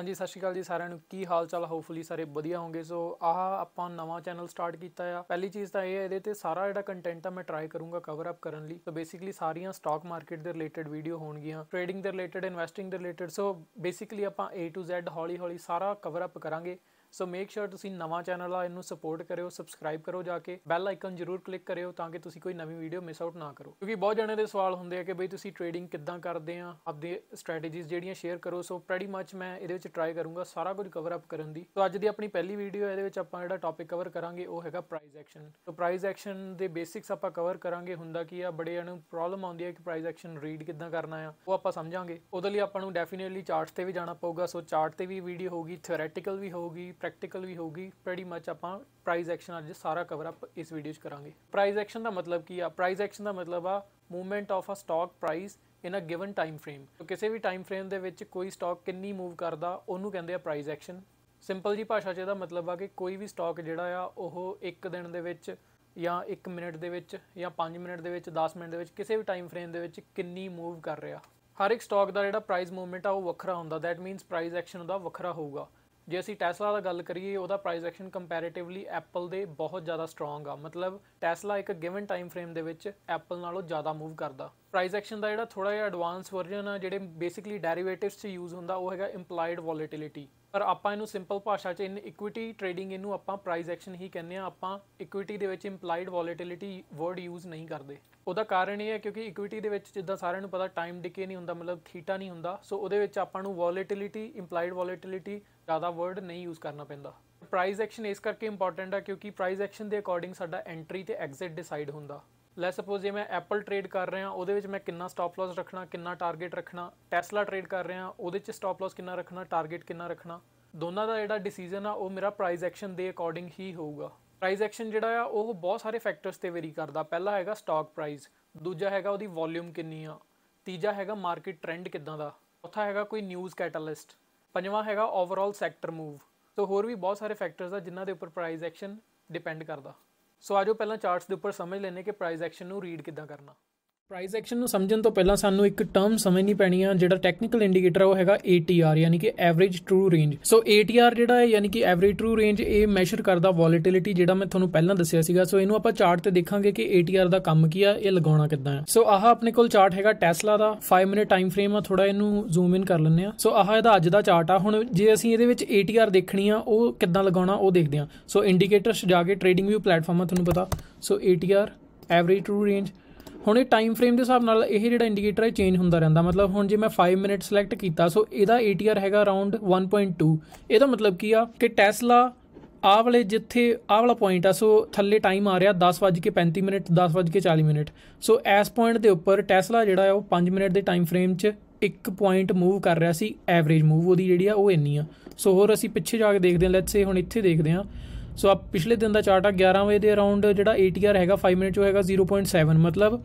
ਹਾਂਜੀ ਸਤਿ ਸ਼੍ਰੀ ਅਕਾਲ ਜੀ ਸਾਰਿਆਂ ਨੂੰ ਕੀ ਹਾਲ ਚਾਲ ਹੋਪਫੁਲੀ ਸਾਰੇ ਵਧੀਆ ਹੋਵੋਗੇ ਸੋ ਆਹ ਆਪਾਂ ਨਵਾਂ ਚੈਨਲ ਸਟਾਰਟ ਕੀਤਾ ਆ ਪਹਿਲੀ ਚੀਜ਼ ਤਾਂ ਇਹ ਹੈ ਇਹਦੇ ਤੇ ਸਾਰਾ ਜਿਹੜਾ ਕੰਟੈਂਟ ਆ ਮੈਂ ਟਰਾਈ ਕਰੂੰਗਾ ਕਵਰ ਅਪ ਕਰਨ ਲਈ ਸੋ ਬੇਸਿਕਲੀ ਸਾਰੀਆਂ ਸਟਾਕ ਮਾਰਕੀਟ ਦੇ ਰਿਲੇਟਡ ਵੀਡੀਓ ਹੋਣਗੀਆਂ ਟ੍ਰੇਡਿੰਗ ਦੇ ਰਿਲੇਟਡ ਇਨਵੈਸਟਿੰਗ ਦੇ ਰਿਲੇਟਡ ਸੋ ਬੇਸਿਕਲੀ ਆਪਾਂ A ਟੂ Z ਹੌਲੀ ਹੌਲੀ ਸਾਰਾ ਕਵਰ ਅਪ ਕਰਾਂਗੇ ਸੋ ਮੇਕ ਸ਼ੋਰ ਤੁਸੀਂ ਨਵਾਂ ਚੈਨਲ ਆ ਇਹਨੂੰ ਸਪੋਰਟ ਕਰਿਓ ਸਬਸਕ੍ਰਾਈਬ ਕਰੋ ਜਾ ਕੇ ਬੈਲ ਆਈਕਨ ਜ਼ਰੂਰ ਕਲਿੱਕ ਕਰਿਓ ਤਾਂ ਕਿ ਤੁਸੀਂ ਕੋਈ ਨਵੀਂ ਵੀਡੀਓ ਮਿਸ ਆਊਟ ਨਾ ਕਰੋ ਕਿਉਂਕਿ ਬਹੁਤ ਜਣੇ ਦੇ ਸਵਾਲ ਹੁੰਦੇ ਆ ਕਿ ਬਈ ਤੁਸੀਂ ਟ੍ਰੇਡਿੰਗ ਕਿੱਦਾਂ ਕਰਦੇ ਆ ਆਪਦੇ ਸਟ੍ਰੈਟੇਜੀਜ਼ ਜਿਹੜੀਆਂ ਸ਼ੇਅਰ ਕਰੋ ਸੋ ਪ੍ਰੈਟੀ ਮੱਚ ਮੈਂ ਇਹਦੇ ਵਿੱਚ ਟਰਾਈ ਕਰੂੰਗਾ ਸਾਰਾ ਕੁਝ ਕਵਰ ਅਪ ਕਰਨ ਦੀ ਸੋ ਅੱਜ ਦੀ ਆਪਣੀ ਪਹਿਲੀ ਵੀਡੀਓ ਇਹਦੇ ਵਿੱਚ ਆਪਾਂ ਜਿਹੜਾ ਟੌਪਿਕ ਕਵਰ ਕਰਾਂਗੇ ਉਹ ਹੈਗਾ price action so price action ਦੇ ਬੇਸਿਕਸ ਆਪਾਂ ਕਵਰ ਕਰਾਂਗੇ ਹੁੰਦਾ ਕੀ ਆ ਬੜੇ ਨੂੰ ਪ੍ਰੋਬਲਮ ਆਉਂਦੀ ਹੈ ਕਿ ਪ੍ਰਾਈਸ ਐਕਸ਼ਨ ਰੀਡ ਕਿੱਦਾਂ ਕਰਨਾ ਆ ਉਹ ਆਪਾਂ ਸਮਝਾਂਗੇ ਉਹਦੇ ਲਈ ਆਪਾਂ ਨੂੰ ਡੈਫੀਨਿਟਲੀ ਚਾਰਟਸ ਤੇ ਵੀ ਜਾਣਾ ਪਊਗਾ ਸੋ ਚਾਰਟ ਤੇ ਵੀ ਵੀਡੀਓ ਹੋਊਗੀ ਥਿਓਰੈਟਿਕਲ ਵੀ ਹੋਊਗੀ ਪ੍ਰੈਕਟੀਕਲ ਵੀ ਹੋਊਗੀ ਪ੍ਰੀਟੀ ਮੱਚ ਆਪਾਂ ਪ੍ਰਾਈਸ ਐਕਸ਼ਨ ਅੱਜ ਸਾਰਾ ਕਵਰ ਅਪ ਇਸ ਵੀਡੀਓ 'ਚ ਕਰਾਂਗੇ ਪ੍ਰਾਈਸ ਐਕਸ਼ਨ ਦਾ ਮਤਲਬ ਕੀ ਆ ਪ੍ਰਾਈਸ ਐਕਸ਼ਨ ਦਾ ਮਤਲਬ ਆ movement of a stock price in a given time frame ਕਿਸੇ ਵੀ ਟਾਈਮ ਫਰੇਮ ਦੇ ਵਿੱਚ ਕੋਈ ਸਟਾਕ ਕਿੰਨੀ ਮੂਵ ਕਰਦਾ ਉਹਨੂੰ ਕਹਿੰਦੇ ਆ ਪ੍ਰਾਈਸ ਐਕਸ਼ਨ ਸਿੰਪਲ ਜੀ ਭਾਸ਼ਾ 'ਚ ਇਹਦਾ ਮਤਲਬ ਆ ਕਿ ਕੋਈ ਵੀ ਸਟਾਕ ਜਿਹੜਾ ਆ ਉਹ ਇੱਕ ਦਿਨ ਦੇ ਵਿੱਚ ਜਾਂ 1 ਮਿੰਟ ਦੇ ਵਿੱਚ ਜਾਂ 5 ਮਿੰਟ ਦੇ ਵਿੱਚ 10 ਮਿੰਟ ਦੇ ਵਿੱਚ ਕਿਸੇ ਵੀ ਟਾਈਮ ਫਰੇਮ ਦੇ ਵਿੱਚ ਕਿੰਨੀ ਮੂਵ ਕਰ ਰਿਹਾ ਹਰ ਇੱਕ ਸਟਾਕ ਦਾ ਜਿਹੜਾ ਪ੍ਰਾਈਸ ਮੂਵਮੈਂਟ ਆ ਉਹ ਵੱਖਰਾ ਹੁੰਦਾ ਥੈਟ ਮੀਨਸ ਪ੍ਰਾਈਸ ਐਕਸ਼ਨ ਉਹਦਾ ਵੱਖਰਾ ਹੋਊਗਾ ਜੇ ਅਸੀਂ ਟੈਸਲਾ ਦਾ ਗੱਲ ਕਰੀਏ ਉਹਦਾ ਪ੍ਰਾਈਸ ਐਕਸ਼ਨ ਕੰਪੈਰੀਟਿਵਲੀ ਐਪਲ ਦੇ ਬਹੁਤ ਜ਼ਿਆਦਾ ਸਟਰੋਂਗ ਆ ਮਤਲਬ ਟੈਸਲਾ ਇੱਕ ਗਿਵਨ ਟਾਈਮ ਫਰੇਮ ਦੇ ਵਿੱਚ ਐਪਲ ਨਾਲੋਂ ਜ਼ਿਆਦਾ ਮੂਵ ਕਰਦਾ ਪ੍ਰਾਈਸ ਐਕਸ਼ਨ ਦਾ ਜਿਹੜਾ ਥੋੜਾ ਜਿਹਾ ਐਡਵਾਂਸ ਵਰਜ਼ਨ ਆ ਜਿਹੜੇ ਬੇਸਿਕਲੀ ਡੈਰੀਵੇਟਿਵਸ 'ਚ ਯੂਜ਼ ਹੁੰਦਾ ਉਹ ਹੈਗਾ ਇੰਪਲਾਈਡ ਵੋਲੇਟਿਲਿਟੀ ਪਰ ਆਪਾਂ ਇਹਨੂੰ ਸਿੰਪਲ ਭਾਸ਼ਾ 'ਚ ਇਨ ਇਕੁਇਟੀ ਟ੍ਰੇਡਿੰਗ ਇਹਨੂੰ ਆਪਾਂ ਪ੍ਰਾਈਸ ਐਕਸ਼ਨ ਹੀ ਕਹਿੰਦੇ ਆ ਆਪਾਂ ਇਕੁਇਟੀ ਦੇ ਵਿੱਚ ਇੰਪਲਾਈਡ ਵੋਲੇਟਿਲਿਟੀ ਵਰਡ ਯੂਜ਼ ਨਹੀਂ ਕਰਦੇ ਉਹਦਾ ਕਾਰਨ ਇਹ ਹੈ ਕਿਉਂਕਿ ਇਕੁਇਟੀ ਦੇ ਵਿੱਚ ਜਿੱਦਾਂ ਸਾਰਿਆਂ ਨੂੰ ਪਤਾ ਟਾਈਮ ਡਿਕੇ ਨਹੀਂ ਹੁੰਦਾ ਮਤਲਬ ਥੀਟਾ ਨਹੀਂ ਹੁੰਦਾ ਸੋ ਉਹਦੇ ਵਿੱਚ ਆਪਾਂ ਨੂੰ ਵੋਲੇਟਿਲਿਟੀ ਇੰਪਲਾਈਡ ਵੋਲੇਟਿਲਿਟੀ ਜ਼ਿਆਦਾ ਵਰਡ ਨਹੀਂ ਯੂਜ਼ ਕਰਨਾ ਪੈਂਦਾ ਪ੍ਰਾਈਸ ਐਕਸ਼ਨ ਇਸ ਕਰਕੇ ਇੰਪੋਰਟੈਂਟ ਆ ਕਿਉਂਕਿ ਪ੍ਰਾਈਸ ਐਕਸ਼ਨ ਦੇ ਅਕੋਰਡਿੰਗ ਸਾਡਾ ਐਂਟਰੀ ਤੇ ਐਗਜ਼ਿਟ ਡਿਸਾਈਡ ਹੁੰਦਾ ਲੈ ਸਪੋਜ਼ ਜੇ ਮੈਂ ਐਪਲ ਟ੍ਰੇਡ ਕਰ ਰਿਹਾ ਉਹਦੇ ਵਿੱਚ ਮੈਂ ਕਿੰਨਾ ਸਟਾਪ ਲਾਸ ਰੱਖਣਾ ਕਿੰਨਾ ਟਾਰਗੇਟ ਰੱਖਣਾ ਟੈਸਲਾ ਟ੍ਰੇਡ ਕਰ ਰਿਹਾ ਉਹਦੇ 'ਚ ਸਟਾਪ ਲਾਸ ਕਿੰਨਾ ਰੱਖਣਾ ਟਾਰਗੇਟ ਕਿੰਨਾ ਰੱਖਣਾ ਦੋਨਾਂ ਦਾ ਜਿਹੜਾ ਡਿਸੀਜਨ ਆ ਉਹ ਮੇਰਾ ਪ੍ਰਾਈਸ ਐਕਸ਼ਨ ਦੇ ਅਕੋਰਡਿੰਗ ਹੀ ਹੋਊਗਾ ਪ੍ਰਾਈਸ ਐਕਸ਼ਨ ਜਿਹੜਾ ਆ ਉਹ ਬਹੁਤ ਸਾਰੇ ਫੈਕਟਰਸ ਤੇ ਵੇਰੀ ਕਰਦਾ ਪਹਿਲਾ ਹੈਗਾ ਸਟਾਕ ਪ੍ਰਾਈਸ ਦੂਜਾ ਹੈਗਾ ਉਹਦੀ ਵੋਲਿਊਮ ਕਿੰਨੀ ਆ ਤੀਜਾ ਹੈਗਾ ਮਾਰਕੀਟ ਟ੍ਰੈਂਡ ਕਿਦਾਂ ਦਾ ਚੌਥਾ ਹੈਗਾ ਕੋਈ ਨਿਊਜ਼ ਕੈਟਾਲਿਸਟ ਪੰਜਵਾਂ ਹੈਗਾ ਓਵਰਆਲ ਸੈਕਟਰ ਮੂਵ ਸੋ ਹੋਰ ਵੀ ਬਹੁਤ ਸਾਰੇ ਫੈਕਟਰਸ ਆ ਜਿਨ੍ਹਾਂ ਦੇ ਉੱਪਰ ਪ੍ਰਾਈਸ ਐਕਸ਼ਨ ਡਿਪੈਂਡ ਕਰਦਾ ਸੋ ਆਜੋ ਪਹਿਲਾਂ ਚਾਰਟਸ ਦੇ ਉੱਪਰ ਸਮਝ ਲੈਨੇ ਕਿ ਪ੍ਰਾਈਸ ਐਕਸ਼ਨ ਨੂੰ ਰੀਡ ਕਿੱਦਾਂ ਕਰਨਾ ਪ੍ਰਾਈਸ ਐਕਸ਼ਨ ਨੂੰ ਸਮਝਣ ਤੋਂ ਪਹਿਲਾਂ ਸਾਨੂੰ ਇੱਕ ਟਰਮ ਸਮਝਣੀ ਪੈਣੀ ਆ ਜਿਹੜਾ ਟੈਕਨੀਕਲ ਇੰਡੀਕੇਟਰ ਆ ਉਹ ਹੈਗਾ ATR ਯਾਨੀ ਕਿ average true range so ATR ਜਿਹੜਾ ਹੈ ਯਾਨੀ ਕਿ ਐਵਰੇਜ ਟਰੂ ਰੇਂਜ ਇਹ ਮੈਸ਼ਰ ਕਰਦਾ ਵੋਲੇਟਿਲਿਟੀ ਜਿਹੜਾ ਮੈਂ ਤੁਹਾਨੂੰ ਪਹਿਲਾਂ ਦੱਸਿਆ ਸੀਗਾ ਸੋ ਇਹਨੂੰ ਆਪਾਂ ਚਾਰਟ ਤੇ ਦੇਖਾਂਗੇ ਕਿ ATR ਦਾ ਕੰਮ ਕੀ ਆ ਇਹ ਲਗਾਉਣਾ ਕਿੱਦਾਂ ਸੋ ਆਹ ਆਪਣੇ ਕੋਲ ਚਾਰਟ ਹੈਗਾ ਟੈਸਲਾ ਦਾ 5 ਮਿੰਟ ਟਾਈਮ ਫਰੇਮ ਆ ਥੋੜਾ ਇਹਨੂੰ ਜ਼ੂਮ ਇਨ ਕਰ ਲੈਂਦੇ ਆ ਸੋ ਆਹ ਇਹਦਾ ਅੱਜ ਦਾ ਚਾਰਟ ਆ ਹੁਣ ਜੇ ਅਸੀਂ ਇਹਦੇ ਵਿੱਚ ATR ਦੇਖਣੀ ਆ ਉਹ ਕਿੱਦਾਂ ਲਗਾਉਣਾ ਉਹ ਦੇਖਦੇ ਆ ਸੋ ਇੰਡੀਕੇਟਰਸ ਜਾ ਕੇ ਟ੍ਰੇਡਿੰਗ ਵਿਊ ਪਲੇਟਫਾਰਮ ਆ ਤੁਹਾਨੂੰ ਪਤਾ so ATR average true range ਹੁਣ ਇਹ ਟਾਈਮ ਫਰੇਮ ਦੇ ਹਿਸਾਬ ਨਾਲ ਇਹ ਜਿਹੜਾ ਇੰਡੀਕੇਟਰ ਹੈ ਚੇਂਜ ਹੁੰਦਾ ਰਹਿੰਦਾ ਮਤਲਬ ਹੁਣ ਜੇ ਮੈਂ 5 ਮਿੰਟ ਸਿਲੈਕਟ ਕੀਤਾ ਸੋ ਇਹਦਾ ATR ਹੈਗਾ ਅਰਾਊਂਡ 1.2 ਇਹਦਾ ਮਤਲਬ ਕੀ ਆ ਕਿ ਟੈਸਲਾ ਆਹ ਵਾਲੇ ਜਿੱਥੇ ਆਹ ਵਾਲਾ ਪੁਆਇੰਟ ਆ ਸੋ ਥੱਲੇ ਟਾਈਮ ਆ ਰਿਹਾ 10:35 ਮਿੰਟ 10:40 ਮਿੰਟ ਸੋ ਇਸ ਪੁਆਇੰਟ ਦੇ ਉੱਪਰ ਟੈਸਲਾ ਜਿਹੜਾ ਆ ਉਹ 5 ਮਿੰਟ ਦੇ ਟਾਈਮ ਫਰੇਮ 'ਚ ਇੱਕ ਪੁਆਇੰਟ ਮੂਵ ਕਰ ਰਿਹਾ ਸੀ ਐਵਰੇਜ ਮੂਵ ਉਹਦੀ ਜਿਹੜੀ ਆ ਉਹ ਇੰਨੀ ਆ ਸੋ ਹੋਰ ਅਸੀਂ ਪਿੱਛੇ ਜਾ ਕੇ ਦੇਖਦੇ ਹਾਂ ਲੈਟਸ ਸੇ ਹੁਣ ਇੱਥੇ ਦੇਖਦੇ ਹਾਂ ਸੋ ਆਪ ਪਿਛਲੇ ਦਿਨ ਦਾ ਚਾਰਟ ਆ 11 ਵਜੇ ਦੇ ਅਰਾਊਂਡ ਜਿਹੜਾ ATR ਹੈਗਾ 5 ਮਿੰਟ ਚ ਹੋਏਗਾ 0.7 ਮਤਲਬ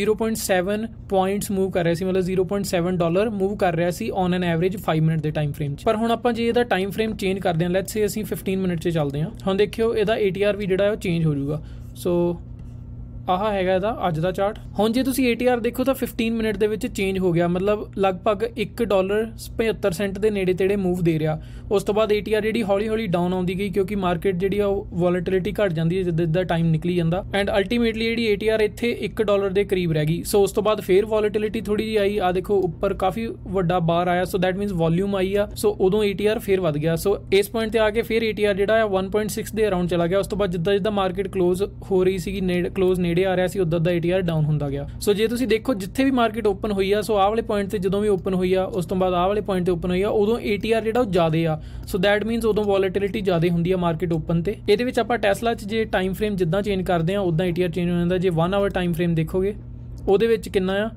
0.7 ਪੁਆਇੰਟਸ ਮੂਵ ਕਰ ਰਿਹਾ ਸੀ ਮਤਲਬ 0.7 ਡਾਲਰ ਮੂਵ ਕਰ ਰਿਹਾ ਸੀ ਔਨ ਐਨ ਐਵਰੇਜ 5 ਮਿੰਟ ਦੇ ਟਾਈਮ ਫਰੇਮ 'ਚ ਪਰ ਹੁਣ ਆਪਾਂ ਜੇ ਇਹਦਾ ਟਾਈਮ ਫਰੇਮ ਚੇਂਜ ਕਰਦੇ ਹਾਂ ਲੈਟਸ ਸੇ ਅਸੀਂ 15 ਮਿੰਟ 'ਚ ਚੱਲਦੇ ਹਾਂ ਹੁਣ ਦੇਖਿਓ ਇਹਦਾ ATR ਵੀ ਜਿਹੜਾ ਹੈ ਉਹ ਚੇਂਜ ਹੋ ਜਾਊਗਾ ਸੋ ਆਹ ਹੈਗਾ ਇਹਦਾ ਅੱਜ ਦਾ ਚਾਰਟ ਹੁਣ ਜੇ ਤੁਸੀਂ ATR ਦੇਖੋ ਤਾਂ 15 ਮਿੰਟ ਦੇ ਵਿੱਚ ਚੇਂਜ ਹੋ ਗਿਆ ਮਤਲਬ ਲਗਭਗ 1 ਡਾਲਰ 75 ਸੈਂਟ ਦੇ ਨੇੜੇ ਤੇੜੇ ਮੂਵ ਦੇ ਰਿਹਾ ਉਸ ਤੋਂ ਬਾਅਦ ATR ਜਿਹੜੀ ਹੌਲੀ ਹੌਲੀ ਡਾਊਨ ਆਉਂਦੀ ਗਈ ਕਿਉਂਕਿ ਮਾਰਕੀਟ ਜਿਹੜੀ ਆ ਉਹ ਘਟ ਜਾਂਦੀ ਹੈ ਜਿੱਦਾਂ ਜਿੱਦਾਂ ਟਾਈਮ ਨਿਕਲੀ ਜਾਂਦਾ ਐਂਡ ਅਲਟੀਮੇਟਲੀ ਜਿਹੜੀ ATR ਇੱਥੇ 1 ਡਾਲਰ ਦੇ ਕਰੀਬ ਰਹਿ ਗਈ ਸੋ ਉਸ ਤੋਂ ਬਾਅਦ ਫੇਰ ਵੋਲਟਿਲਿਟੀ ਥੋੜੀ ਜਿਹੀ ਆਈ ਆ ਦੇਖੋ ਉੱਪਰ ਕਾਫੀ ਵੱਡਾ ਬਾਰ ਆਇਆ ਸੋ ਦੈਟ ਮੀਨਸ ਵੋਲਿਊਮ ਆਈ ਆ ਸੋ ਉਦੋਂ ATR ਫੇਰ ਵਧ ਗਿਆ ਸੋ ਇਸ ਪੁਆਇੰਟ ਤੇ ਆ ਕੇ ਫੇਰ ATR ਜਿਹੜਾ ਆ 1.6 ਦੇ ਅਰਾਊਂਡ ਚਲਾ ਗਿਆ ਉਸ ਤੋਂ ਬਾਅਦ ਜਿੱਦਾਂ ਜਿੱਦਾਂ ਮਾਰਕੀਟ ਕਲੋਜ਼ ਹੋ ਰਹੀ ਸੀਗੀ ਕਲੋਜ਼ ਨੇੜੇ ਆ ਰਿਹਾ ਸੀ ਉਦੋਂ ਦਾ ATR ਡਾਊਨ ਹੁੰਦਾ ਗਿਆ ਸੋ ਜੇ ਤੁਸੀਂ ਦੇਖੋ ਜਿੱਥੇ ਵੀ ਮਾਰਕੀਟ ਓਪਨ ਹੋਈ ਆ ਸੋ ਆਹ ਵਾਲੇ ਪੁਆਇੰਟ ਤੇ ਜਦੋਂ ਵੀ ਓਪਨ ਹੋਈ ਆ ਉਸ ਤੋਂ ਬਾਅਦ ਆਹ ਵਾਲੇ ਪੁਆਇੰਟ ਤੇ ਓਪਨ ਹੋਈ ਆ ਉਦੋਂ ATR ਜਿਹੜਾ ਉਹ ਜ਼ਿਆਦੇ ਆ ਸੋ ਦੈਟ ਮੀਨਸ ਉਦੋਂ ਵੋਲੇਟਿਲਿਟੀ ਜ਼ਿਆਦੇ ਹੁੰਦੀ ਆ ਮਾਰਕੀਟ ਓਪਨ ਤੇ ਇਹਦੇ ਵਿੱਚ ਆਪਾਂ ਟੈਸਲਾ 'ਚ ਜੇ ਟਾਈਮ ਫਰੇਮ ਜਿੱਦਾਂ ਚੇਂਜ ਕਰਦੇ ਆ ਉਦਾਂ ATR ਚੇਂਜ ਹੋ ਜਾਂਦਾ ਜੇ 1 ਆਵਰ ਟਾਈਮ ਫਰੇਮ ਦੇਖੋਗੇ ਉਹਦੇ ਵਿੱਚ ਕਿੰਨਾ ਆ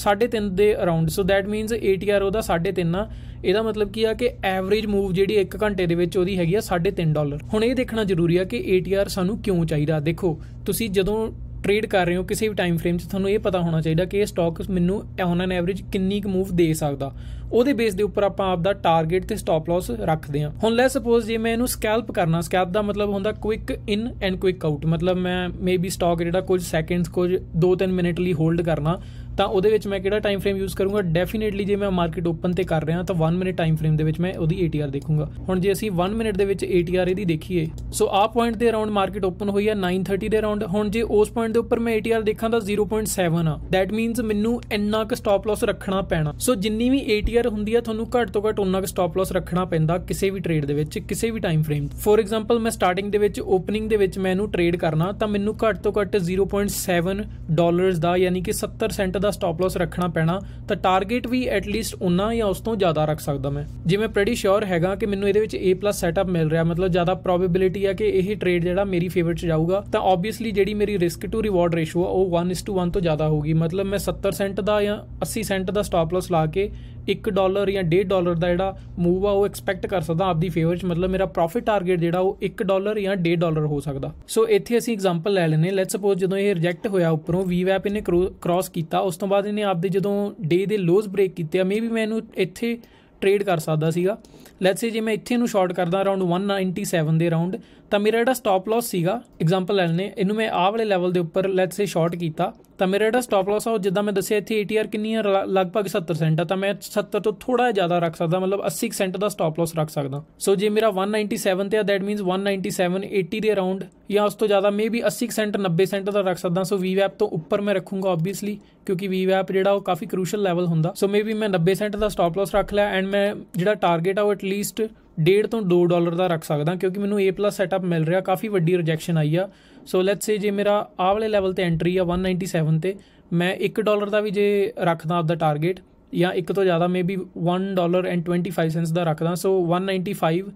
3.5 ਦੇ around so that means ATR ਉਹਦਾ 3.5 ਆ ਇਹਦਾ ਮਤਲਬ ਕੀ ਆ ਕਿ ਐਵਰੇਜ ਮੂਵ ਜਿਹੜੀ 1 ਘੰਟੇ ਦੇ ਵਿੱਚ ਉਹਦੀ ਹੈਗੀ ਆ 3.5 ਡਾਲਰ ਹੁਣ ਇਹ ਦੇਖਣਾ ਜ਼ਰੂਰੀ ਆ ਕਿ ਏਟੀਆਰ ਸਾਨੂੰ ਕਿਉਂ ਚਾਹੀਦਾ ਦੇਖੋ ਤੁਸੀਂ ਜਦੋਂ ਟ੍ਰੇਡ ਕਰ ਰਹੇ ਹੋ ਕਿਸੇ ਵੀ ਟਾਈਮ ਫਰੇਮ 'ਚ ਤੁਹਾਨੂੰ ਇਹ ਪਤਾ ਹੋਣਾ ਚਾਹੀਦਾ ਕਿ ਇਹ ਸਟਾਕ ਮੈਨੂੰ ਔਨ ਐਨ ਐਵਰੇਜ ਕਿੰਨੀ ਕੁ ਮੂਵ ਦੇ ਸਕਦਾ ਉਹਦੇ ਬੇਸ ਦੇ ਉੱਪਰ ਆਪਾਂ ਆਪਦਾ ਟਾਰਗੇਟ ਤੇ ਸਟਾਪ ਲਾਸ ਰੱਖਦੇ ਹਾਂ ਹੁਣ ਲੈਟਸ ਸਪੋਜ਼ ਜੇ ਮੈਂ ਇਹਨੂੰ ਸਕੈਲਪ ਕਰਨਾ ਸਕੈਲਪ ਦਾ ਮਤਲਬ ਹੁੰਦਾ quick in and quick out ਮਤਲਬ ਮੈਂ ਮੇਬੀ ਸਟਾਕ ਜਿਹੜਾ ਕੁਝ ਸੈਕਿੰਡਸ ਕੁਝ 2-3 ਮਿੰਟ ਲਈ ਹੋਲਡ ਕਰਨਾ ਤਾਂ ਉਹਦੇ ਵਿੱਚ ਮੈਂ ਕਿਹੜਾ ਟਾਈਮ ਫਰੇਮ ਯੂਜ਼ ਕਰੂੰਗਾ ਡੈਫੀਨਿਟਲੀ ਜੇ ਮੈਂ ਮਾਰਕੀਟ ਓਪਨ ਤੇ ਕਰ ਰਿਹਾ ਤਾਂ 1 ਮਿੰਟ ਟਾਈਮ ਫਰੇਮ ਦੇ ਵਿੱਚ ਮੈਂ ਉਹਦੀ ਏਟੀਆਰ ਦੇਖੂੰਗਾ ਹੁਣ ਜੇ ਅਸੀਂ 1 ਮਿੰਟ ਦੇ ਵਿੱਚ ਏਟੀਆਰ ਇਹਦੀ ਦੇਖੀਏ ਸੋ ਆ ਪੁਆਇੰਟ ਦੇ ਅਰਾਊਂਡ ਮਾਰਕੀਟ ਓਪਨ ਹੋਈ ਹੈ 9:30 ਦੇ ਅਰਾਊਂਡ ਹੁਣ ਜੇ ਉਸ ਪੁਆਇੰਟ ਦੇ ਉੱਪਰ ਮੈਂ ਏਟੀਆਰ ਦੇਖਾਂ ਤਾਂ 0.7 ਆ ਥੈਟ ਮੀਨਸ ਮੈਨੂੰ ਇੰਨਾ ਕੁ ਸਟਾਪ ਲਾਸ ਰੱਖਣਾ ਪੈਣਾ ਸੋ ਜਿੰਨੀ ਵੀ ਏਟੀਆਰ ਹੁੰਦੀ ਆ ਤੁਹਾਨੂੰ ਘੱਟ ਤੋਂ ਘੱਟ ਉਹਨਾਂ ਕੁ ਸਟਾਪ ਲਾਸ ਰੱਖਣਾ ਪੈਂਦਾ ਕਿਸੇ ਵੀ ਟ੍ਰੇਡ ਦੇ ਵਿੱਚ ਕਿਸੇ ਵੀ ਟਾਈਮ ਫਰੇਮ ਫੋਰ ਐਗਜ਼ਾਮਪਲ ਮੈਂ ਸਟਾਰਟਿੰਗ ਦੇ ਵਿੱਚ ਓਪਨਿੰਗ ਦੇ ਵਿੱਚ ਮੈਂ ਇਹਨੂੰ ਟ੍ਰੇਡ ਕਰਨਾ ਤਾਂ ਮੈਨੂੰ ਘੱਟ ਤੋਂ ਘੱਟ 0.7 ਡਾਲਰਸ ਦਾ ਯਾਨੀ ਕਿ 70 ਸੈਂਟ ਦਾ ਸਟਾਪ ਲਾਸ ਰੱਖਣਾ ਪੈਣਾ ਤਾਂ ਟਾਰਗੇਟ ਵੀ ਐਟ ਲੀਸਟ ਉਨਾ ਜਾਂ ਉਸ ਤੋਂ ਜ਼ਿਆਦਾ ਰੱਖ ਸਕਦਾ ਮੈਂ ਜਿਵੇਂ ਪ੍ਰੀਟੀ ਸ਼ੋਰ ਹੈਗਾ ਕਿ ਮੈਨੂੰ ਇਹਦੇ ਵਿੱਚ A+ ਸੈਟਅਪ ਮਿਲ ਰਿਹਾ ਮਤਲਬ ਜ਼ਿਆਦਾ ਪ੍ਰੋਬੈਬਿਲਿਟੀ ਹੈ ਕਿ ਇਹ ਟ੍ਰੇਡ ਜਿਹੜਾ ਮੇਰੀ ਫੇਵਰ ਚ ਜਾਊਗਾ ਤਾਂ ਆਬਵੀਅਸਲੀ ਜਿਹੜੀ ਮੇਰੀ ਰਿਸਕ ਟੂ ਰਿਵਾਰਡ ਰੇਸ਼ੋ ਆ ਉਹ 1:1 ਤੋਂ ਜ਼ਿਆਦਾ ਹੋਊਗੀ ਮਤਲਬ ਮੈਂ 70 ਸੈਂਟ ਦਾ ਜਾਂ 80 ਸੈਂਟ ਦਾ ਸਟਾਪ ਲਾਸ ਲਾ ਕੇ 1 ਡਾਲਰ ਜਾਂ 1.5 ਡਾਲਰ ਦਾ ਜਿਹੜਾ ਮੂਵ ਆ ਉਹ ਐਕਸਪੈਕਟ ਕਰ ਸਕਦਾ ਆਪਦੀ ਫੇਵਰ 'ਚ ਮਤਲਬ ਮੇਰਾ ਪ੍ਰੋਫਿਟ ਟਾਰਗੇਟ ਜਿਹੜਾ ਉਹ 1 ਡਾਲਰ ਜਾਂ 1.5 ਡਾਲਰ ਹੋ ਸਕਦਾ ਸੋ ਇੱਥੇ ਅਸੀਂ ਐਗਜ਼ਾਮਪਲ ਲੈ ਲੈਨੇ ਲੈਟਸ ਸਪੋਜ਼ ਜਦੋਂ ਇਹ ਰਿਜੈਕਟ ਹੋਇਆ ਉੱਪਰੋਂ ਵੈਪ ਇਹਨੇ ਕ੍ਰਾਸ ਕੀਤਾ ਉਸ ਤੋਂ ਬਾਅਦ ਇਹਨੇ ਆਪਦੇ ਜਦੋਂ ਡੇ ਦੇ ਲੋਜ਼ ਬ੍ਰੇਕ ਕੀਤੇ ਆ ਮੈਂ ਮੈਨੂੰ ਇੱਥੇ ਟ੍ਰੇਡ ਕਰ ਸਕਦਾ ਸੀਗਾ ਲੈਟਸ ਸੇ ਜੇ ਮੈਂ ਇੱਥੇ ਨੂੰ ਸ਼ਾਰਟ ਕਰਦਾ ਅਰਾਊਂਡ 197 ਦੇ ਅਰਾਊਂਡ ਤਾਂ ਮੇਰਾ ਜਿਹੜਾ ਸਟਾਪ ਲਾਸ ਸੀਗਾ ਐਗਜ਼ਾਮਪਲ ਲੈ ਲੈਨੇ ਇਹਨੂੰ ਮੈਂ ਆਹ ਵਾਲੇ ਲੈਵਲ ਦੇ ਉੱਪਰ ਲੈਟਸ ਸੇ ਸ਼ਾਰਟ ਕੀਤਾ ਤਾਂ ਮੇਰਾ ਜਿਹੜਾ ਸਟਾਪ ਲਾਸ ਆ ਉਹ ਜਿੱਦਾਂ ਮੈਂ ਦੱਸਿਆ ਇੱਥੇ ਏਟੀਆਰ ਕਿੰਨੀ ਹੈ ਲਗਭਗ 70% ਆ ਤਾਂ ਮੈਂ 70 ਤੋਂ ਥੋੜਾ ਜ਼ਿਆਦਾ ਰੱਖ ਸਕਦਾ ਮਤਲਬ 80% ਦਾ ਸਟਾਪ ਲਾਸ ਰੱਖ ਸਕਦਾ ਸੋ ਜੇ ਮੇਰਾ 197 ਤੇ ਆ ਦੈਟ ਮੀਨਸ 197 80 ਦੇ ਅਰਾਊਂਡ ਜਾਂ ਉਸ ਤੋਂ ਜ਼ਿਆਦਾ ਮੇਬੀ 80% 90% ਦਾ ਰੱਖ ਸਕਦਾ ਸੋ ਵੀਵੈਪ ਤੋਂ ਉੱਪਰ ਮੈਂ ਰੱਖੂੰਗਾ ਆਬਵੀਅਸਲੀ ਕਿਉਂਕਿ ਵੀਵੈਪ ਜਿਹੜਾ ਉਹ ਕਾਫੀ ਕ੍ਰੂਸ਼ਲ ਲੈਵਲ ਹੁੰਦਾ ਸੋ ਮੇਬੀ ਮੈਂ 90% ਦਾ ਸਟਾਪ ਲਾਸ ਰੱਖ ਲਿਆ ਐਂਡ ਮੈਂ ਜਿਹੜਾ ਟਾਰਗੇਟ ਆ ਉਹ ਐਟਲੀਸਟ 1.5 ਤੋਂ 2 ਡਾਲਰ ਦਾ ਰੱਖ ਸਕਦਾ ਕਿਉਂਕਿ ਮੈਨੂੰ A+ ਸੈਟਅਪ ਮਿਲ ਰਿਹਾ ਕਾਫੀ ਵੱਡੀ ਰਿਜੈਕਸ਼ਨ ਆਈ ਆ ਸੋ ਲੈਟਸ ਸੇ ਜੇ ਮੇਰਾ ਆਹ ਵਾਲੇ ਲੈਵਲ ਤੇ ਐਂਟਰੀ ਆ 197 ਤੇ ਮੈਂ 1 ਡਾਲਰ ਦਾ ਵੀ ਜੇ ਰੱਖਦਾ ਆਪਦਾ ਟਾਰਗੇਟ ਜਾਂ ਇੱਕ ਤੋਂ ਜ਼ਿਆਦਾ ਮੇਬੀ 1 ਡਾਲਰ ਐਂਡ 25 ਸੈਂਟਸ ਦਾ ਰੱਖਦਾ ਸੋ 195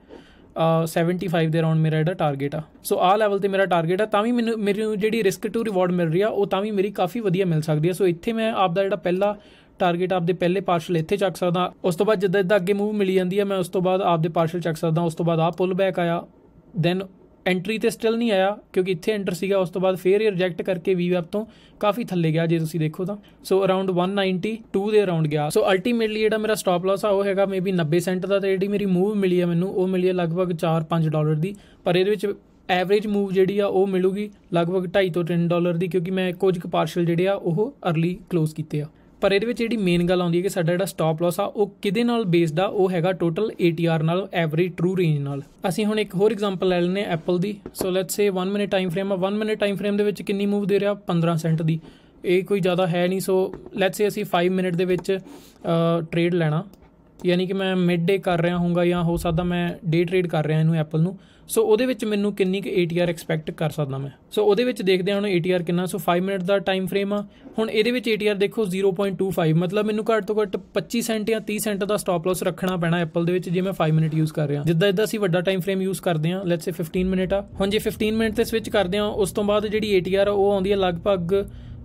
75 ਦੇ ਅਰਾਊਂਡ ਮੇਰਾ ਇਹਦਾ ਟਾਰਗੇਟ ਆ ਸੋ ਆ ਲੈਵਲ ਤੇ ਮੇਰਾ ਟਾਰਗੇਟ ਆ ਤਾਂ ਵੀ ਮੈਨੂੰ ਮੇਰੀ ਜਿਹੜੀ ਰਿਸਕ ਟੂ ਰਿਵਾਰਡ ਮਿਲ ਰਹੀ ਆ ਉਹ ਤਾਂ ਵੀ ਮੇਰੀ ਕਾਫੀ ਵਧੀਆ ਮਿਲ ਸਕਦੀ ਆ ਸੋ ਇੱਥੇ ਮੈਂ ਆਪ ਦਾ ਜਿਹੜਾ ਪਹਿਲਾ ਟਾਰਗੇਟ ਆਪਦੇ ਪਹਿਲੇ ਪਾਰਸ਼ਲ ਇੱਥੇ ਚੱਕ ਸਕਦਾ ਉਸ ਤੋਂ ਬਾਅਦ ਜਿੱਦਾਂ ਜਿੱਦਾਂ ਅੱਗੇ ਮੂਵ ਮਿਲੀ ਜਾਂਦੀ ਹੈ ਮੈਂ ਉਸ ਤੋਂ ਬਾਅਦ ਆਪਦੇ ਪਾਰਸ਼ਲ ਚੱਕ ਸਕਦਾ ਉਸ ਤੋਂ ਬਾਅਦ ਆ ਪੁੱਲ ਬੈਕ ਆਇਆ ਦੈਨ ਐਂਟਰੀ ਤੇ ਸਟਿਲ ਨਹੀਂ ਆਇਆ ਕਿਉਂਕਿ ਇੱਥੇ ਐਂਟਰ ਸੀਗਾ ਉਸ ਤੋਂ ਬਾਅਦ ਫੇਰ ਇਹ ਰਿਜੈਕਟ ਕਰਕੇ ਵੀਵੈਪ ਤੋਂ ਕਾਫੀ ਥੱਲੇ ਗਿਆ ਜੇ ਤੁਸੀਂ ਦੇਖੋ ਤਾਂ ਸੋ ਅਰਾਊਂਡ 192 ਦੇ ਅਰਾਊਂਡ ਗਿਆ ਸੋ ਅਲਟੀਮੇਟਲੀ ਜਿਹੜਾ ਮੇਰਾ ਸਟਾਪ ਲਾਸ ਆ ਉਹ ਹੈਗਾ ਮੇਬੀ 90 ਸੈਂਟ ਦਾ ਤੇ ਜਿਹੜੀ ਮੇਰੀ ਮੂਵ ਮਿਲੀ ਆ ਮੈਨੂੰ ਉਹ ਮਿਲੀ ਆ ਲਗਭਗ 4-5 ਡਾਲਰ ਦੀ ਪਰ ਇਹਦੇ ਵਿੱਚ ਐਵਰੇਜ ਮੂਵ ਜਿਹੜੀ ਆ ਉਹ ਮਿਲੂਗੀ ਲਗਭਗ 2.5 ਤੋਂ 3 ਡਾਲਰ ਦੀ ਕਿਉਂਕਿ ਮੈਂ ਕੁਝ ਕੁ ਪਾਰਸ਼ਲ ਜਿਹੜੇ ਆ ਉਹ ਅਰਲੀ ਕਲੋਜ਼ ਕੀਤੇ ਆ ਪਰ ਇਹਦੇ ਵਿੱਚ ਜਿਹੜੀ ਮੇਨ ਗੱਲ ਆਉਂਦੀ ਹੈ ਕਿ ਸਾਡਾ ਜਿਹੜਾ ਸਟਾਪ ਲਾਸ ਆ ਉਹ ਕਿਹਦੇ ਨਾਲ ਬੇਸਡ ਆ ਉਹ ਹੈਗਾ ਟੋਟਲ ਏਟੀਆਰ ਨਾਲ ਐਵਰੀ ਟਰੂ ਰੇਂਜ ਨਾਲ ਅਸੀਂ ਹੁਣ ਇੱਕ ਹੋਰ ਐਗਜ਼ਾਮਪਲ ਲੈ ਲੈਨੇ ਐਪਲ ਦੀ so let's say 1 minute time frame ਆ 1 ਮਿੰਟ ਟਾਈਮ ਫਰੇਮ ਦੇ ਵਿੱਚ ਕਿੰਨੀ ਮੂਵ ਦੇ ਰਿਹਾ 15 ਸੈਂਟ ਦੀ ਇਹ ਕੋਈ ਜ਼ਿਆਦਾ ਹੈ ਨਹੀਂ ਸੋ ਲੈਟਸ ਸੇ ਅਸੀਂ 5 ਮਿੰਟ ਦੇ ਵਿੱਚ ਟ੍ਰੇਡ ਲੈਣਾ ਯਾਨੀ ਕਿ ਮੈਂ ਮਿਡ ਡੇ ਕਰ ਰਿਹਾ ਹੂੰਗਾ ਜਾਂ ਹੋ ਸਕਦਾ ਮੈਂ ਡੇ ਟ੍ਰੇਡ ਕਰ ਰਿਹਾ ਇਹਨੂੰ ਐਪਲ ਨੂੰ ਸੋ ਉਹਦੇ ਵਿੱਚ ਮੈਨੂੰ ਕਿੰਨੀ ਕੁ ਏਟੀਆਰ ਐਕਸਪੈਕਟ ਕਰ ਸਕਦਾ ਮੈਂ ਸੋ ਉਹਦੇ ਵਿੱਚ ਦੇਖਦੇ ਹਾਂ ਹੁਣ ਏਟੀਆਰ ਕਿੰਨਾ ਸੋ 5 ਮਿੰਟ ਦਾ ਟਾਈਮ ਫਰੇਮ ਆ ਹੁਣ ਇਹਦੇ ਵਿੱਚ ਏਟੀਆਰ ਦੇਖੋ 0.25 ਮਤਲਬ ਮੈਨੂੰ ਘੱਟ ਤੋਂ ਘੱਟ 25 ਸੈਂਟ ਜਾਂ 30 ਸੈਂਟ ਦਾ ਸਟਾਪ ਲਾਸ ਰੱਖਣਾ ਪੈਣਾ ਐਪਲ ਦੇ ਵਿੱਚ ਜੇ ਮੈਂ 5 ਮਿੰਟ ਯੂਜ਼ ਕਰ ਰਿਹਾ ਜਿੱਦਾਂ ਜਿੱਦਾਂ ਅਸੀਂ ਵੱਡਾ ਟਾਈਮ ਫਰੇਮ ਯੂਜ਼ ਕਰਦੇ ਹਾਂ ਲੈਟਸ ਸੇ 15 ਮਿੰਟ ਆ ਹੁਣ ਜੇ 15 ਮਿੰਟ ਤੇ ਸਵਿਚ ਕਰਦੇ ਹਾਂ ਉਸ ਤੋਂ ਬਾਅਦ ਜਿਹੜੀ ਏਟੀਆਰ ਆ ਉਹ ਆਉਂਦੀ ਹੈ ਲਗਭਗ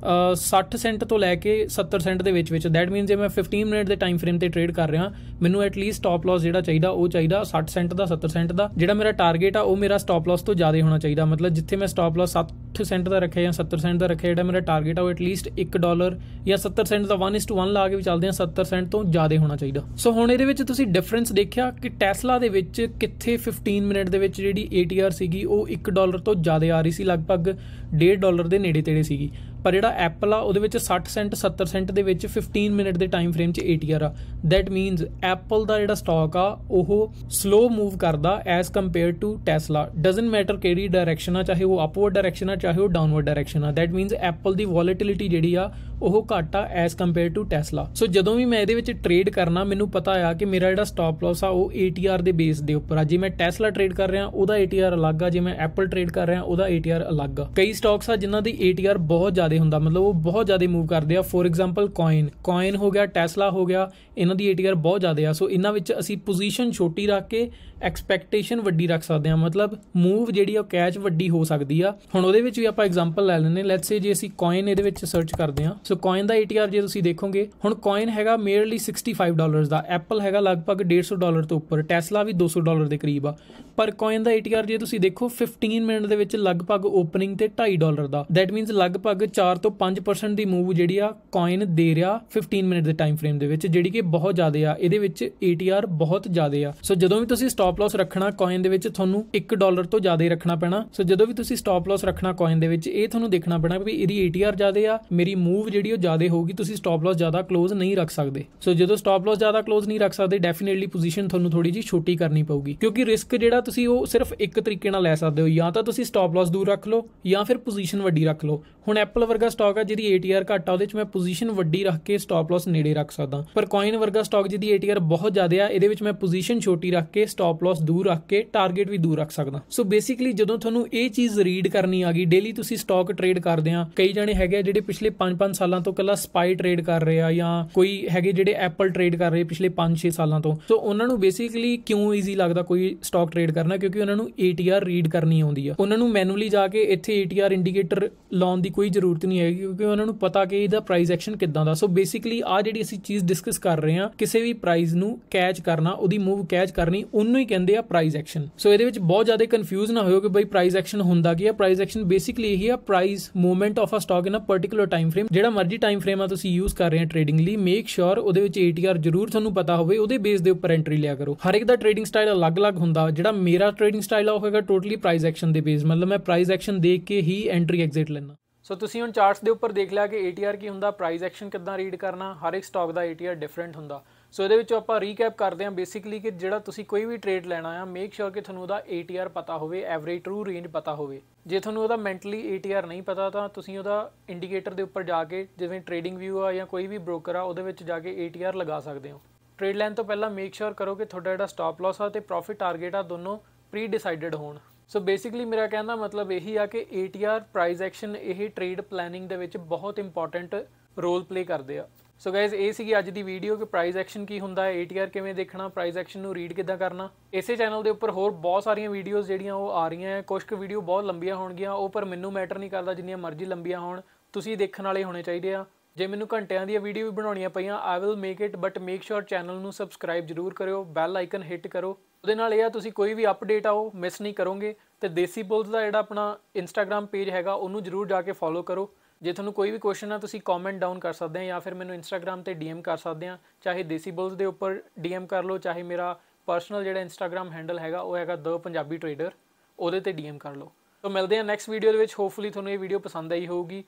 60 ਸੈਂਟ ਤੋਂ ਲੈ ਕੇ 70 ਸੈਂਟ ਦੇ ਵਿੱਚ ਵਿੱਚ ਦੈਟ ਮੀਨਸ ਜੇ ਮੈਂ 15 ਮਿੰਟ ਦੇ ਟਾਈਮ ਫਰੇਮ ਤੇ ਟ੍ਰੇਡ ਕਰ ਰਿਹਾ ਮੈਨੂੰ ਐਟ ਲੀਸਟ ਸਟਾਪ ਲਾਸ ਜਿਹੜਾ ਚਾਹੀਦਾ ਉਹ ਚਾਹੀਦਾ 60 ਸੈਂਟ ਦਾ 70 ਸੈਂਟ ਦਾ ਜਿਹੜਾ ਮੇਰਾ ਟਾਰਗੇਟ ਆ ਉਹ ਮੇਰਾ ਸਟਾਪ ਲਾਸ ਤੋਂ ਜ਼ਿਆਦਾ ਹੋਣਾ ਚਾਹੀਦਾ ਮਤਲਬ ਜਿੱਥੇ ਮੈਂ ਸਟਾਪ ਲਾਸ 60 ਸੈਂਟ ਦਾ ਰੱਖਿਆ ਜਾਂ 70 ਸੈਂਟ ਦਾ ਰੱਖਿਆ ਜਿਹੜਾ ਮੇਰਾ ਟਾਰਗੇਟ ਆ ਉਹ ਐਟ ਲੀਸਟ 1 ਡਾਲਰ ਜਾਂ 70 ਸੈਂਟ ਦਾ 1:1 ਲਾ ਕੇ ਵੀ ਚੱਲਦੇ ਆ 70 ਸੈਂਟ ਤੋਂ ਜ਼ਿਆਦਾ ਹੋਣਾ ਚਾਹੀਦਾ ਸੋ ਹੁਣ ਇਹਦੇ ਵਿੱਚ ਤੁਸੀਂ ਡਿਫਰੈਂਸ ਦੇਖਿਆ ਕਿ ਟੈਸਲਾ ਦੇ ਵਿੱਚ ਕਿੱਥੇ 15 ਮਿੰਟ ਦੇ ਵਿੱਚ ਜਿਹੜੀ ATR ਸੀਗੀ ਉਹ 1 ਡਾਲਰ ਤੋਂ ਜ਼ਿਆਦਾ ਆ ਰਹੀ ਸੀ ਲਗਭਗ 1.5 ਡਾਲਰ ਦੇ ਨੇੜੇ ਤੇੜੇ ਸੀਗੀ ਪਰ ਜਿਹੜਾ ਐਪਲ ਆ ਉਹਦੇ ਵਿੱਚ 60 ਸੈਂਟ 70 ਸੈਂਟ ਦੇ ਵਿੱਚ 15 ਮਿੰਟ ਦੇ ਟਾਈਮ ਫਰੇਮ 'ਚ ATR ਆ ਥੈਟ ਮੀਨਸ ਐਪਲ ਦਾ ਜਿਹੜਾ ਸਟਾਕ ਆ ਉਹ ਸਲੋ ਮੂਵ ਕਰਦਾ as compared to Tesla doesn't matter ਕਿਹੜੀ ਡਾਇਰੈਕਸ਼ਨ ਆ ਚਾਹੇ ਉਹ ਅਪਵਰਡ ਡਾਇਰੈਕਸ਼ਨ ਆ ਚਾਹੇ ਉਹ ਡਾਊਨਵਰਡ ਡਾਇਰੈਕਸ਼ਨ ਆ ਥੈਟ ਮੀਨਸ ਐਪਲ ਦੀ ਵੋਲੇਟਿਲਿਟੀ ਜਿਹੜੀ ਆ ਉਹ ਘੱਟ ਆ as compared to Tesla so ਜਦੋਂ ਵੀ ਮੈਂ ਇਹਦੇ ਵਿੱਚ ਟ੍ਰੇਡ ਕਰਨਾ ਮੈਨੂੰ ਪਤਾ ਆ ਕਿ ਮੇਰਾ ਜਿਹੜਾ ਸਟਾਪ ਲਾਸ ਆ ਉਹ ATR ਦੇ ਬੇਸ ਦੇ ਉੱਪਰ ਆ ਜੇ ਮੈਂ ਟੈਸਲਾ ਟ੍ਰੇਡ ਕਰ ਰਿਹਾ ਉਹਦਾ ATR ਅਲੱਗ ਆ ਜੇ ਮੈਂ ਐਪਲ ਟ੍ਰੇਡ ਕਰ ਰਿਹਾ ਉਹਦਾ ATR ਅਲੱਗ ਆ ਕਈ ਸਟਾਕਸ ਆ ਜਿਨ੍ਹਾਂ ਦੀ ATR ਬਹੁਤ ਜ਼ਿਆਦਾ ਹੁੰਦਾ ਮਤਲਬ ਉਹ ਬਹੁਤ ਜ਼ਿਆਦਾ ਮੂਵ ਕਰਦੇ ਆ ਫੋਰ ਐਗਜ਼ਾਮਪਲ ਕੋਇਨ ਕੋਇਨ ਹੋ ਗਿਆ ਟੈਸਲਾ ਹੋ ਗਿਆ ਇਹਨਾਂ ਦੀ ATR ਬਹੁਤ ਜ਼ਿਆਦਾ ਆ ਸੋ ਇਹਨਾਂ ਵਿੱਚ ਅਸੀਂ ਪੋਜੀਸ਼ਨ ਛੋਟੀ ਰੱਖ ਕੇ ਐਕਸਪੈਕਟੇਸ਼ਨ ਵੱਡੀ ਰੱਖ ਸਕਦੇ ਹਾਂ ਮਤਲਬ ਮੂਵ ਜਿਹੜੀ ਆ ਕੈਚ ਵੱਡੀ ਹੋ ਸਕਦੀ ਆ ਹੁਣ ਉਹਦੇ ਵਿੱਚ ਵੀ ਆਪਾਂ ਐਗਜ਼ਾਮਪਲ ਲੈ ਲੈਨੇ ਲੈਟਸ ਸੇ ਜੇ ਅਸੀਂ ਕੋਇਨ ਇਹਦੇ ਵਿੱਚ ਸਰਚ ਕਰਦੇ ਹਾਂ ਸੋ ਕੋਇਨ ਦਾ ਏਟੀਆਰ ਜੇ ਤੁਸੀਂ ਦੇਖੋਗੇ ਹੁਣ ਕੋਇਨ ਹੈਗਾ ਮੇਅਰਲੀ 65 ਡਾਲਰਸ ਦਾ ਐਪਲ ਹੈਗਾ ਲਗਭਗ 150 ਡਾਲਰ ਤੋਂ ਉੱਪਰ ਟੈਸਲਾ ਵੀ 200 ਡਾਲਰ ਦੇ ਕਰੀਬ ਆ ਪਰ ਕੋਇਨ ਦਾ ਏਟੀਆਰ ਜੇ ਤੁਸੀਂ ਦੇਖੋ 15 ਮਿੰਟ ਦੇ ਵਿੱਚ ਲਗਭਗ ਓਪਨਿੰਗ ਤੇ 2.5 ਡਾਲਰ ਦਾ ਥੈਟ ਮੀਨਸ ਲਗਭਗ 4 ਤੋਂ 5% ਦੀ ਮੂਵ ਜਿਹੜੀ ਆ ਕੋਇਨ ਦੇ ਰਿਹਾ 15 ਮਿੰਟ ਦੇ ਟਾਈਮ ਫਰੇਮ ਦੇ ਵਿੱਚ ਜਿਹੜੀ ਕਿ ਬਹੁਤ ਜ਼ਿਆਦਾ ਆ ਇਹਦੇ ਵਿੱਚ ਏਟੀਆਰ ਬਹੁਤ ਜ਼ਿਆਦਾ ਆ ਸੋ ਜਦੋਂ ਵੀ ਤੁਸੀਂ ਸਟਾਕ ਸਟਾਪ ਲਾਸ ਰੱਖਣਾ ਕੋਇਨ ਦੇ ਵਿੱਚ ਤੁਹਾਨੂੰ 1 ਡਾਲਰ ਤੋਂ ਜ਼ਿਆਦਾ ਹੀ ਰੱਖਣਾ ਪੈਣਾ ਸੋ ਜਦੋਂ ਵੀ ਤੁਸੀਂ ਸਟਾਪ ਲਾਸ ਰੱਖਣਾ ਕੋਇਨ ਦੇ ਵਿੱਚ ਇਹ ਤੁਹਾਨੂੰ ਦੇਖਣਾ ਪੈਣਾ ਵੀ ਇਹਦੀ ਏਟੀਆਰ ਜ਼ਿਆਦਾ ਆ ਮੇਰੀ ਮੂਵ ਜਿਹੜੀ ਉਹ ਜ਼ਿਆਦਾ ਹੋਊਗੀ ਤੁਸੀਂ ਸਟਾਪ ਲਾਸ ਜ਼ਿਆਦਾ ক্লোਜ਼ ਨਹੀਂ ਰੱਖ ਸਕਦੇ ਸੋ ਜਦੋਂ ਸਟਾਪ ਲਾਸ ਜ਼ਿਆਦਾ ক্লোਜ਼ ਨਹੀਂ ਰੱਖ ਸਕਦੇ ਡੈਫੀਨਿਟਲੀ ਪੋਜੀਸ਼ਨ ਤੁਹਾਨੂੰ ਥੋੜੀ ਜੀ ਛੋਟੀ ਕਰਨੀ ਪਊਗੀ ਕਿਉਂਕਿ ਰਿਸਕ ਜਿਹੜਾ ਤੁਸੀਂ ਉਹ ਸਿਰਫ ਇੱਕ ਤਰੀਕੇ ਨਾਲ ਲੈ ਸਕਦੇ ਹੋ ਜਾਂ ਤਾਂ ਤੁਸੀਂ ਸਟਾਪ ਲਾਸ ਦੂਰ ਰੱਖ ਲਓ ਜਾਂ ਫਿਰ ਪੋਜੀਸ਼ਨ ਵੱਡੀ ਰੱਖ ਲਓ ਹੁਣ ਐਪਲ ਵਰਗਾ ਸਟਾਕ ਆ ਜਿਹਦੀ ਏਟੀਆਰ ਘੱਟ ਆ ਉਹਦੇ ਵਿੱਚ ਮੈਂ ਪੋਜੀਸ਼ਨ ਵੱਡੀ ਰੱਖ ਕੇ ਸਟਾਪ ਲਾਸ ਨੇੜੇ ਰੱਖ ਸਕਦਾ ਪਰ ਕੋਇਨ ਵਰਗਾ ਸਟਾਕ ਜਿਹਦੀ ਏਟੀਆਰ ਬਹੁਤ ਜ਼ਿਆਦਾ ਆ ਇਹਦੇ ਵਿੱਚ ਮੈਂ ਪੋਜੀਸ਼ਨ ਛੋਟੀ ਰੱਖ ਕੇ ਸਟਾਪ ਸਟਾਪ ਲਾਸ ਦੂਰ ਰੱਖ ਕੇ ਟਾਰਗੇਟ ਵੀ ਦੂਰ ਰੱਖ ਸਕਦਾ ਸੋ ਬੇਸਿਕਲੀ ਜਦੋਂ ਤੁਹਾਨੂੰ ਇਹ ਚੀਜ਼ ਰੀਡ ਕਰਨੀ ਆ ਗਈ ਡੇਲੀ ਤੁਸੀਂ ਸਟਾਕ ਟ੍ਰੇਡ ਕਰਦੇ ਆ ਕਈ ਜਣੇ ਹੈਗੇ ਜਿਹੜੇ ਪਿਛਲੇ 5-5 ਸਾਲਾਂ ਤੋਂ ਕੱਲਾ ਸਪਾਈ ਟ੍ਰੇਡ ਕਰ ਰਹੇ ਆ ਜਾਂ ਕੋਈ ਹੈਗੇ ਜਿਹੜੇ ਐਪਲ ਟ੍ਰੇਡ ਕਰ ਰਹੇ ਪਿਛਲੇ 5-6 ਸਾਲਾਂ ਤੋਂ ਸੋ ਉਹਨਾਂ ਨੂੰ ਬੇਸਿਕਲੀ ਕਿਉਂ ਈਜ਼ੀ ਲੱਗਦਾ ਕੋਈ ਸਟਾਕ ਟ੍ਰੇਡ ਕਰਨਾ ਕਿਉਂਕਿ ਉਹਨਾਂ ਨੂੰ ਏਟੀਆਰ ਰੀਡ ਕਰਨੀ ਆਉਂਦੀ ਆ ਉਹਨਾਂ ਨੂੰ ਮੈਨੂਅਲੀ ਜਾ ਕੇ ਇੱਥੇ ਏਟੀਆਰ ਇੰਡੀਕੇਟਰ ਲਾਉਣ ਦੀ ਕੋਈ ਜ਼ਰੂਰਤ ਨਹੀਂ ਹੈਗੀ ਕਿਉਂਕਿ ਉਹਨਾਂ ਨੂੰ ਪਤਾ ਕਿ ਇਹਦਾ ਪ੍ਰਾਈਸ ਐਕਸ਼ਨ ਕਿੱਦਾਂ ਦਾ ਸੋ ਬੇਸਿਕਲੀ ਆ ਜਿਹੜੀ ਅਸੀਂ ਚੀਜ਼ ਡਿਸਕਸ ਕਰ ਰਹੇ ਆ ਕਿਸੇ ਵੀ ਪ੍ਰਾਈਸ ਨੂੰ ਕੈਚ ਕਰਨਾ ਉਹਦੀ ਮੂਵ ਕੈਚ ਕਰਨੀ ਉਹਨੂੰ ਹੀ ਕਹਿੰਦੇ ਆ ਪ੍ਰਾਈਸ ਐਕਸ਼ਨ ਸੋ ਇਹਦੇ ਵਿੱਚ ਬਹੁਤ ਜ਼ਿਆਦਾ ਕਨਫਿਊਜ਼ ਨਾ ਹੋਇਓ ਕਿ ਬਈ ਪ੍ਰਾਈਸ ਐਕਸ਼ਨ ਹੁੰਦਾ ਕੀ ਹੈ ਪ੍ਰਾਈਸ ਐਕਸ਼ਨ ਬੇਸਿਕਲੀ ਇਹੀ ਹੈ price movement of a stock in a particular time frame ਜਿਹੜਾ ਮਰਜ਼ੀ ਟਾਈਮ ਫਰੇਮ ਆ ਤੁਸੀਂ ਯੂਜ਼ ਕਰ ਰਹੇ ਹੋ ਟ੍ਰੇਡਿੰਗ ਲਈ ਮੇਕ ਸ਼ੋਰ ਉਹਦੇ ਵਿੱਚ ਏਟੀਆਰ ਜ਼ਰੂਰ ਤੁਹਾਨੂੰ ਪਤਾ ਹੋਵੇ ਉਹਦੇ ਬੇਸ ਦੇ ਉੱਪਰ ਐਂਟਰੀ ਲਿਆ ਕਰੋ ਹਰ ਇੱਕ ਦਾ ਟ੍ਰੇਡਿੰਗ ਸਟਾਈਲ ਅਲੱਗ-ਅਲੱਗ ਹੁੰਦਾ ਜਿਹੜਾ ਮੇਰਾ ਟ੍ਰੇਡਿੰਗ ਸਟਾਈਲ ਆ ਉਹ ਹੈਗਾ ਟੋਟਲੀ ਪ੍ਰਾਈਸ ਐਕਸ਼ਨ ਦੇ ਬੇਸ ਮਤਲਬ ਮੈਂ ਪ੍ਰਾਈਸ ਐਕਸ਼ਨ ਦੇਖ ਕੇ ਹੀ ਐਂਟਰੀ ਐਗਜ਼ਿਟ ਲੈਣਾ ਸੋ ਤੁਸੀਂ ਹੁਣ ਚਾਰਟਸ ਦੇ ਉੱਪਰ ਦੇਖ ਲਿਆ ਕਿ ਏਟੀਆਰ ਕੀ ਹੁੰਦਾ ਪ੍ਰਾਈਸ ਐਕਸ਼ਨ ਕਿੱਦਾਂ ਰੀਡ ਕਰਨਾ ਹਰ ਇੱਕ ਸਟਾਕ ਦਾ ਏਟੀਆਰ ਡਿਫਰੈਂਟ ਹੁੰਦਾ ਸੋ ਇਹਦੇ ਵਿੱਚੋਂ ਆਪਾਂ ਰੀਕੈਪ ਕਰਦੇ ਹਾਂ ਬੇਸਿਕਲੀ ਕਿ ਜਿਹੜਾ ਤੁਸੀਂ ਕੋਈ ਵੀ ਟ੍ਰੇਡ ਲੈਣਾ ਆ ਮੇਕ ਸ਼ੋਰ ਕਿ ਤੁਹਾਨੂੰ ਉਹਦਾ ATR ਪਤਾ ਹੋਵੇ ਐਵਰੇਜ ਟਰੂ ਰੇਂਜ ਪਤਾ ਹੋਵੇ ਜੇ ਤੁਹਾਨੂੰ ਉਹਦਾ ਮੈਂਟਲੀ ATR ਨਹੀਂ ਪਤਾ ਤਾਂ ਤੁਸੀਂ ਉਹਦਾ ਇੰਡੀਕੇਟਰ ਦੇ ਉੱਪਰ ਜਾ ਕੇ ਜਿਵੇਂ ਟ੍ਰੇਡਿੰਗ ਵਿਊ ਆ ਜਾਂ ਕੋਈ ਵੀ ਬ੍ਰੋਕਰ ਆ ਉਹਦੇ ਵਿੱਚ ਜਾ ਕੇ ATR ਲਗਾ ਸਕਦੇ ਹੋ ਟ੍ਰੇਡ ਲੈਣ ਤੋਂ ਪਹਿਲਾਂ ਮੇਕ ਸ਼ੋਰ ਕਰੋ ਕਿ ਤੁਹਾਡਾ ਜਿਹੜਾ ਸਟਾਪ ਲਾਸ ਆ ਤੇ ਪ੍ਰੋਫਿਟ ਟਾਰਗੇਟ ਆ ਦੋਨੋਂ ਪ੍ਰੀ ਡਿਸਾਈਡਡ ਹੋਣ ਸੋ ਬੇਸਿਕਲੀ ਮੇਰਾ ਕਹਿਣ ਦਾ ਮਤਲਬ ਇਹੀ ਆ ਕਿ ATR ਪ੍ਰਾਈਸ ਐਕਸ਼ਨ ਇਹ ਟ੍ਰੇਡ ਪਲੈਨਿੰਗ ਦੇ ਵਿੱਚ ਬਹੁਤ ਇੰਪੋਰਟੈਂਟ ਰੋਲ ਪਲੇ ਕਰਦੇ ਆ ਸੋ ਗਾਇਜ਼ ਇਹ ਸੀਗੀ ਅੱਜ ਦੀ ਵੀਡੀਓ ਕਿ ਪ੍ਰਾਈਸ ਐਕਸ਼ਨ ਕੀ ਹੁੰਦਾ ਹੈ ਏਟੀਆਰ ਕਿਵੇਂ ਦੇਖਣਾ ਪ੍ਰਾਈਸ ਐਕਸ਼ਨ ਨੂੰ ਰੀਡ ਕਿੱਦਾਂ ਕਰਨਾ ਇਸੇ ਚੈਨਲ ਦੇ ਉੱਪਰ ਹੋਰ ਬਹੁਤ ਸਾਰੀਆਂ ਵੀਡੀਓਜ਼ ਜਿਹੜੀਆਂ ਉਹ ਆ ਰਹੀਆਂ ਹੈ ਕੁਝ ਕੁ ਵੀਡੀਓ ਬਹੁਤ ਲੰਬੀਆਂ ਹੋਣਗੀਆਂ ਉਹ ਪਰ ਮੈਨੂੰ ਮੈਟਰ ਨਹੀਂ ਕਰਦਾ ਜਿੰਨੀਆਂ ਮਰਜ਼ੀ ਲੰਬੀਆਂ ਹੋਣ ਤੁਸੀਂ ਦੇਖਣ ਵਾਲੇ ਹੋਣੇ ਚਾਹੀਦੇ ਆ ਜੇ ਮੈਨੂੰ ਘੰਟਿਆਂ ਦੀਆਂ ਵੀਡੀਓ ਵੀ ਬਣਾਉਣੀਆਂ ਪਈਆਂ I will make it but make sure channel ਨੂੰ ਸਬਸਕ੍ਰਾਈਬ ਜ਼ਰੂਰ ਕਰਿਓ ਬੈਲ ਆਈਕਨ ਹਿੱਟ ਕਰੋ ਉਹਦੇ ਨਾਲ ਇਹ ਆ ਤੁਸੀਂ ਕੋਈ ਵੀ ਅਪਡੇਟ ਆਓ ਮਿਸ ਨਹੀਂ ਕਰੋਗੇ ਤੇ ਦੇਸੀ ਬੋਲਸ ਦਾ ਜਿਹੜਾ ਆਪਣਾ ਇੰਸਟਾਗ੍ਰam ਪੇਜ ਹੈਗਾ ਉਹਨੂੰ ਜ਼ਰੂਰ ਜਾ ਕੇ ਫੋਲੋ ਕਰੋ ਜੇ ਤੁਹਾਨੂੰ ਕੋਈ ਵੀ ਕੁਐਸਚਨ ਆ ਤੁਸੀਂ ਕਮੈਂਟ ਡਾਊਨ ਕਰ ਸਕਦੇ ਆ ਜਾਂ ਫਿਰ ਮੈਨੂੰ ਇੰਸਟਾਗ੍ਰam ਤੇ ਡੀਐਮ ਕਰ ਸਕਦੇ ਆ ਚਾਹੇ ਦੇਸੀ ਬੁਲਸ ਦੇ ਉੱਪਰ ਡੀਐਮ ਕਰ ਲਓ ਚਾਹੇ ਮੇਰਾ ਪਰਸਨਲ ਜਿਹੜਾ ਇੰਸਟਾਗ੍ਰam ਹੈਂਡਲ ਹੈਗਾ ਉਹ ਹੈਗਾ ਦ ਪੰਜਾਬੀ ਟ੍ਰੇਡਰ ਉਹਦੇ ਤੇ ਡੀਐਮ ਕਰ ਲਓ ਤੋਂ ਮਿਲਦੇ ਆ ਨੈਕਸਟ ਵੀਡੀਓ ਦੇ ਵਿੱਚ ਹੋਪਫੁਲੀ ਤੁਹਾਨੂੰ ਇਹ ਵੀਡੀਓ ਪਸੰਦ ਆਈ ਹੋਊਗੀ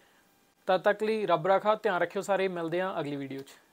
ਤਦ ਤੱਕ ਲਈ ਰੱਬ ਰੱਖਾ ਧਿਆਨ ਰੱਖਿਓ ਸਾਰੇ ਮਿਲਦੇ ਆ ਅਗਲੀ ਵੀਡੀਓ 'ਚ